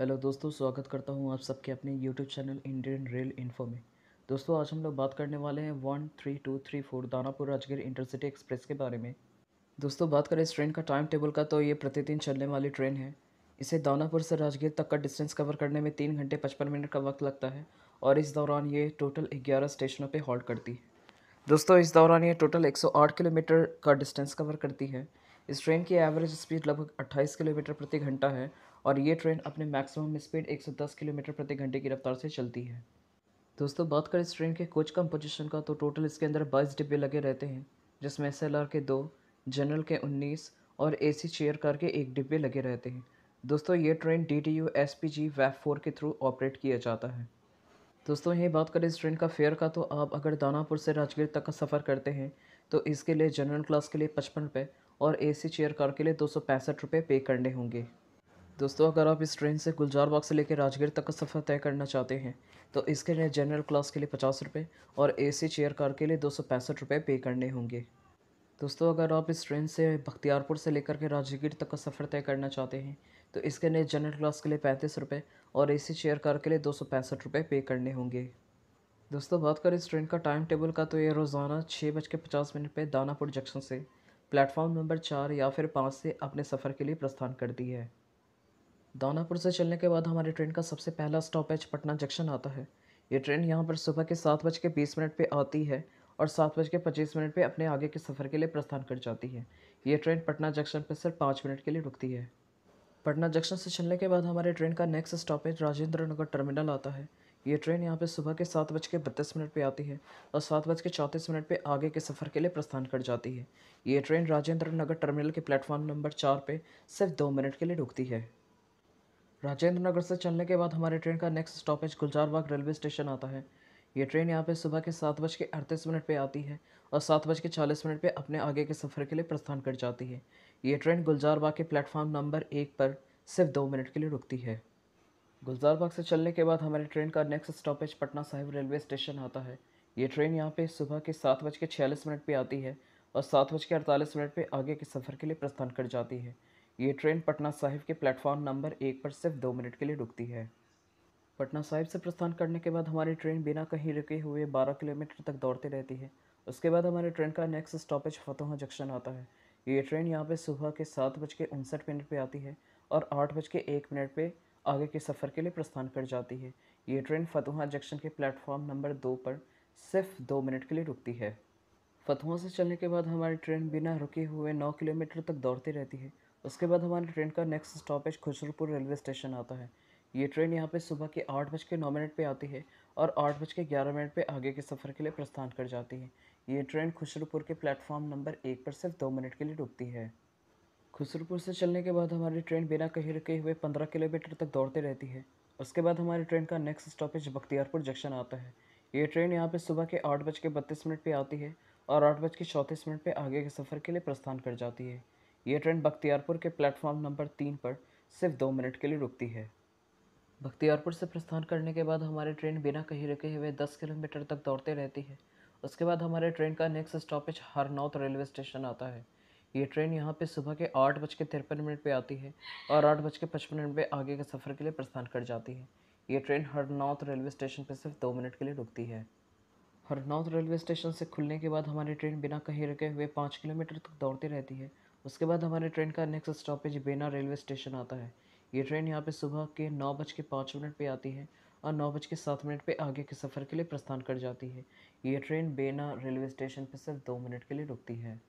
hello दोस्तों स्वागत करता हूँ आप सबके अपने YouTube channel Indian rail info में दोस्तों आज हम लोग बात करने वाले हैं one three two three four Danapur Rajgir intercity express के बारे में दोस्तों बात करें इस ट्रेन का टाइम टेबल का तो ये प्रतिदिन चलने वाली ट्रेन है इसे दानापुर से राजगीर तक का डिस्टेंस कवर करने में तीन घंटे पचपन मिनट का वक्त लगता है और इस दौरान ये टोटल ग्यारह स्टेशनों पर हॉल्ट करती है दोस्तों इस दौरान ये टोटल एक किलोमीटर का डिस्टेंस कवर करती है इस ट्रेन की एवरेज स्पीड लगभग 28 किलोमीटर प्रति घंटा है और ये ट्रेन अपने मैक्सिमम स्पीड 110 किलोमीटर प्रति घंटे की रफ्तार से चलती है दोस्तों बात करें इस ट्रेन के कोच कंपोजिशन का तो टोटल इसके अंदर बाईस डिब्बे लगे रहते हैं जिसमें एस के दो जनरल के उन्नीस और ए चेयर कार के एक डिब्बे लगे रहते हैं दोस्तों ये train D T U S P G वैफ फोर के थ्रू ऑपरेट किया जाता है दोस्तों यही बात करें इस ट्रेन का फेयर का तो आप अगर दानापुर से राजगीर तक का सफ़र करते हैं तो इसके लिए जनरल क्लास के लिए पचपन रुपये और ए सी चेयर कार के लिए दो सौ पैंसठ रुपये पे करने होंगे दोस्तों अगर आप इस ट्रेन से गुलजार बाग से लेकर राजगीर तक का सफ़र तय करना चाहते हैं तो इसके लिए जनरल क्लास के लिए पचास रुपये और एसी चेयर कार के लिए दो सौ पैंसठ रुपये पे करने होंगे दोस्तों अगर आप इस ट्रेन से बख्तियारपुर से लेकर के राजगीर तक का सफ़र तय करना चाहते हैं तो इसके लिए जनरल क्लास के लिए पैंतीस रुपये और सी चेयर कार के लिए दो सौ पैंसठ रुपये पे करने होंगे दोस्तों बात करें इस ट्रेन का टाइम टेबल का तो ये रोज़ाना छः बज के पचास मिनट पर दानापुर जंक्शन से प्लेटफॉर्म नंबर चार या फिर पाँच से अपने सफ़र के लिए प्रस्थान करती है दानापुर से चलने के बाद हमारी ट्रेन का सबसे पहला स्टॉपेज पटना जंक्शन आता है ये ट्रेन यहाँ पर सुबह के सात बज के बीस मिनट पर आती है और सात बज के पच्चीस मिनट पर अपने आगे के सफ़र के लिए प्रस्थान कर जाती है ये ट्रेन पटना जंक्शन पर सिर्फ पाँच मिनट के लिए रुकती है पटना जंक्शन से चलने के बाद हमारे ट्रेन का next stoppage Rajendra Nagar terminal आता है ये ट्रेन यहाँ पर सुबह के सात बज के बत्तीस मिनट पर आती है और सात बज के चौंतीस मिनट पर आगे के सफ़र के लिए प्रस्थान कर जाती है ये ट्रेन राजेंद्र नगर टर्मिनल के प्लेटफॉर्म नंबर चार पर सिर्फ दो मिनट के लिए रुकती है राजेंद्र नगर से चलने के बाद हमारे ट्रेन का next stoppage Gulzarbagh railway station आता है ये ट्रेन यहाँ पे सुबह के सात बज के अड़तीस मिनट पर आती है और सात बज के चालीस मिनट पर अपने आगे के सफ़र के लिए प्रस्थान कर जाती है ये ट्रेन गुलजारबाग के प्लेटफार्म नंबर एक पर सिर्फ दो मिनट के लिए रुकती है गुलजारबाग से चलने के बाद हमारी ट्रेन का next stoppage Patna Sahib railway station आता है ये ट्रेन यहाँ पे सुबह के सात बज के छियालीस मिनट पर आती है और सात बज के अड़तालीस मिनट पर आगे के सफ़र के लिए प्रस्थान कर जाती है ये ट्रेन पटना साहिब के प्लेटफॉर्म नंबर एक पर सिर्फ दो मिनट के लिए रुकती है पटना साहिब से प्रस्थान करने के बाद हमारी ट्रेन बिना कहीं रुके हुए बारह किलोमीटर तक दौड़ती रहती है उसके बाद हमारी ट्रेन का नेक्स्ट स्टॉपेज फतोह जंक्शन आता है ये ट्रेन यहाँ पे सुबह के सात बज के उनसठ मिनट पर आती है और आठ बज के एक मिनट पर आगे के सफ़र के लिए प्रस्थान कर जाती है ये ट्रेन फतोहा जंक्शन के प्लेटफॉर्म नंबर दो पर सिर्फ दो मिनट के लिए रुकती है फतुहा से चलने के बाद हमारी ट्रेन बिना रुके हुए नौ किलोमीटर तक दौड़ती रहती है उसके बाद हमारी ट्रेन का next stoppage Khusrupur railway station आता है ये ट्रेन यहाँ पे सुबह के आठ बज के नौ मिनट पर आती है और आठ बज के ग्यारह मिनट पर आगे के सफ़र के लिए प्रस्थान कर जाती है ये ट्रेन खुशरूपुर के प्लेटफॉर्म नंबर एक पर सिर्फ दो मिनट के लिए रुकती है खुसरूपुर से चलने के बाद हमारी ट्रेन बिना कहीं रुके हुए पंद्रह किलोमीटर तक दौड़ते रहती है उसके बाद हमारी ट्रेन का नेक्स्ट स्टॉपेज बख्तियारपुर जंक्शन आता है ये ट्रेन यहाँ पर सुबह के आठ बज के बत्तीस मिनट पर आती है और आठ बज के चौंतीस मिनट पर आगे के सफ़र के लिए प्रस्थान कर जाती है ये ट्रेन बख्तियारपुर के प्लेटफॉर्म नंबर तीन पर सिर्फ दो मिनट के लिए रुकती है बख्तियारपुर से प्रस्थान करने के बाद हमारी ट्रेन बिना कहीं रुके हुए दस किलोमीटर तक दौड़ते रहती है उसके बाद हमारे ट्रेन का next stoppage Harnaut railway station आता है ये ट्रेन यहाँ पे सुबह के आठ बज के तिरपन मिनट पर आती है और आठ बज के पचपन मिनट पर आगे के सफ़र के लिए प्रस्थान कर जाती है ये ट्रेन हरनौत रेलवे स्टेशन पर सिर्फ दो मिनट के लिए रुकती है हरनौत रेलवे स्टेशन से खुलने के बाद हमारी ट्रेन बिना कहीं रुके हुए पाँच किलोमीटर तक दौड़ती रहती है उसके बाद हमारे ट्रेन का next stoppage Bena railway station आता है ये ट्रेन यहाँ पे सुबह के नौ बज के पाँच मिनट पर आती है और नौ बज के सात मिनट पर आगे के सफ़र के लिए प्रस्थान कर जाती है ये ट्रेन बेना रेलवे स्टेशन पर सिर्फ दो मिनट के लिए रुकती है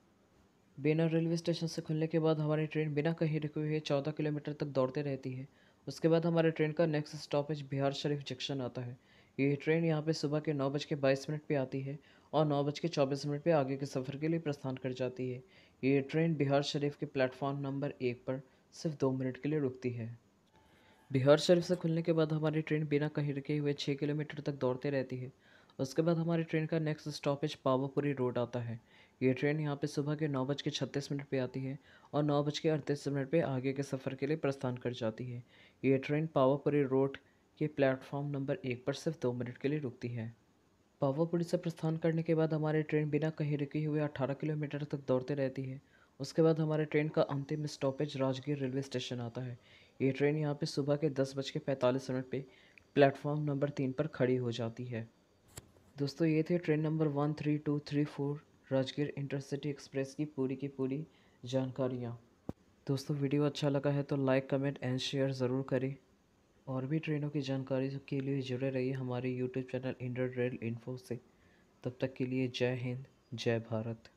बेना रेलवे स्टेशन से खुलने के बाद हमारी ट्रेन बिना कहीं रुके हुए चौदह किलोमीटर तक दौड़ते रहती है उसके बाद हमारे ट्रेन का next stoppage Bihar Sharif junction आता है ये ट्रेन यहाँ पे सुबह के नौ बज के बाईस मिनट पर आती है और नौ बज के चौबीस मिनट पर आगे के सफ़र के लिए प्रस्थान कर जाती है ये ट्रेन बिहार शरीफ के प्लेटफॉर्म नंबर एक पर सिर्फ दो मिनट के लिए रुकती है बिहार शरीफ से खुलने के बाद हमारी ट्रेन बिना कहीं रुके हुए छः किलोमीटर तक दौड़ते रहती है उसके बाद हमारी ट्रेन का नेक्स्ट स्टॉपेज पावापुरी रोड आता है ये ट्रेन यहाँ पे सुबह के नौ बज के छत्तीस मिनट पर आती है और नौ बज के अड़तीस मिनट पर आगे के सफ़र के लिए प्रस्थान कर जाती है ये ट्रेन पावापुरी रोड के प्लेटफॉर्म नंबर एक पर सिर्फ दो मिनट के लिए रुकती है पावापुरी से प्रस्थान करने के बाद हमारी ट्रेन बिना कहीं रुके हुए 18 किलोमीटर तक दौड़ते रहती है उसके बाद हमारे ट्रेन का अंतिम स्टॉपेज राजगीर रेलवे स्टेशन आता है ये ट्रेन यहाँ पे सुबह के दस बज के पैंतालीस मिनट पर प्लेटफॉर्म नंबर तीन पर खड़ी हो जाती है दोस्तों ये थे train number one three two three four Rajgir intercity express की पूरी की पूरी जानकारियाँ दोस्तों वीडियो अच्छा लगा है तो लाइक कमेंट एंड शेयर ज़रूर करें और भी ट्रेनों की जानकारी के लिए जुड़े रहिए हमारे YouTube channel Indian rail info से तब तक के लिए जय हिंद जय भारत